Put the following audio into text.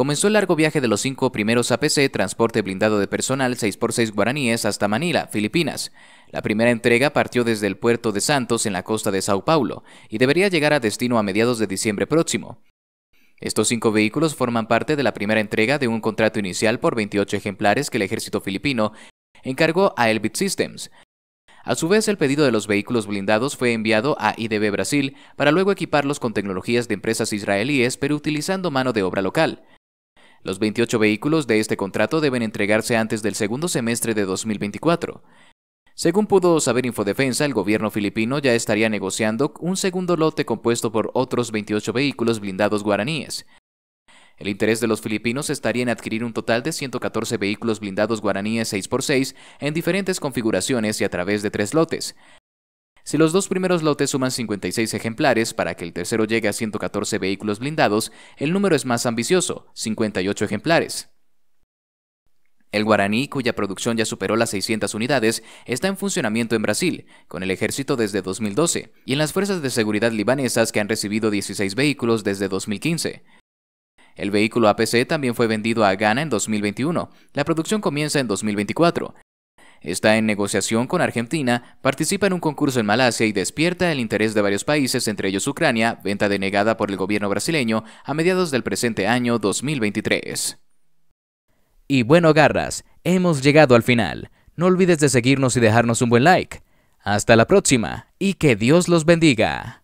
comenzó el largo viaje de los cinco primeros APC, transporte blindado de personal 6x6 guaraníes, hasta Manila, Filipinas. La primera entrega partió desde el puerto de Santos en la costa de Sao Paulo y debería llegar a destino a mediados de diciembre próximo. Estos cinco vehículos forman parte de la primera entrega de un contrato inicial por 28 ejemplares que el ejército filipino encargó a Elbit Systems. A su vez, el pedido de los vehículos blindados fue enviado a IDB Brasil para luego equiparlos con tecnologías de empresas israelíes, pero utilizando mano de obra local. Los 28 vehículos de este contrato deben entregarse antes del segundo semestre de 2024. Según pudo saber Infodefensa, el gobierno filipino ya estaría negociando un segundo lote compuesto por otros 28 vehículos blindados guaraníes. El interés de los filipinos estaría en adquirir un total de 114 vehículos blindados guaraníes 6x6 en diferentes configuraciones y a través de tres lotes. Si los dos primeros lotes suman 56 ejemplares para que el tercero llegue a 114 vehículos blindados, el número es más ambicioso, 58 ejemplares. El Guaraní, cuya producción ya superó las 600 unidades, está en funcionamiento en Brasil, con el ejército desde 2012, y en las fuerzas de seguridad libanesas que han recibido 16 vehículos desde 2015. El vehículo APC también fue vendido a Ghana en 2021. La producción comienza en 2024 está en negociación con Argentina, participa en un concurso en Malasia y despierta el interés de varios países, entre ellos Ucrania, venta denegada por el gobierno brasileño a mediados del presente año 2023. Y bueno, garras, hemos llegado al final. No olvides de seguirnos y dejarnos un buen like. Hasta la próxima y que Dios los bendiga.